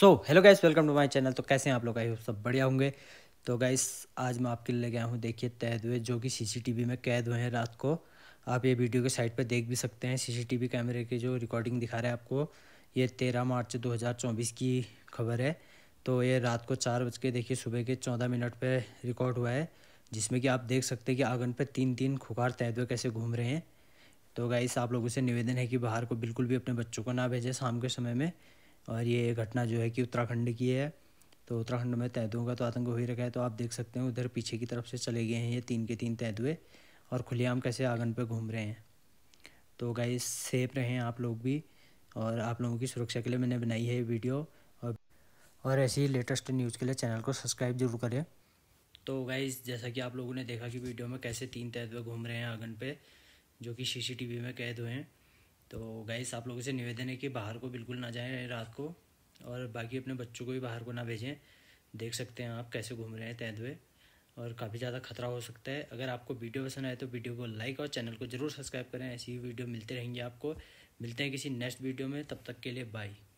so hello guys welcome to my channel तो कैसे हैं आप लोग आई सब बढ़िया होंगे तो गाइस आज मैं आपके लिए गया हूँ देखिए कैद हुए जो कि सीसीटीवी में कैद हुए हैं रात को आप ये वीडियो के साइट पर देख भी सकते हैं सीसीटीवी कैमरे के जो रिकॉर्डिंग दिखा रहे हैं आपको ये तेरह मार्च दो की खबर है तो ये रात को चार बज के देखिए सुबह के चौदह मिनट पर रिकॉर्ड हुआ है जिसमें कि आप देख सकते हैं कि आंगन पर तीन तीन खुखार तैद हुए कैसे घूम रहे हैं तो गाइस आप लोगों से निवेदन है कि बाहर को बिल्कुल भी अपने बच्चों को ना भेजें शाम के समय में और ये घटना जो है कि उत्तराखंड की है तो उत्तराखंड में तेंदुओं का तो आतंक हो ही रखा है तो आप देख सकते हैं उधर पीछे की तरफ से चले गए हैं ये तीन के तीन तेंदुए और खुलेआम कैसे आंगन पर घूम रहे हैं तो गाइज सेफ रहें आप लोग भी और आप लोगों की सुरक्षा के लिए मैंने बनाई है ये वीडियो और और ऐसी लेटेस्ट न्यूज़ के लिए चैनल को सब्सक्राइब जरूर करें तो गाइज जैसा कि आप लोगों ने देखा कि वीडियो में कैसे तीन तेंदुए घूम रहे हैं आंगन पे जो कि सीसीटीवी में कैद हुए हैं तो गैस आप लोगों से निवेदन है कि बाहर को बिल्कुल ना जाएं रात को और बाकी अपने बच्चों को भी बाहर को ना भेजें देख सकते हैं आप कैसे घूम रहे हैं तेंदुए और काफ़ी ज़्यादा खतरा हो सकता है अगर आपको वीडियो पसंद आए तो वीडियो को लाइक और चैनल को ज़रूर सब्सक्राइब करें ऐसी वीडियो मिलते रहेंगे आपको मिलते हैं किसी नेक्स्ट वीडियो में तब तक के लिए बाई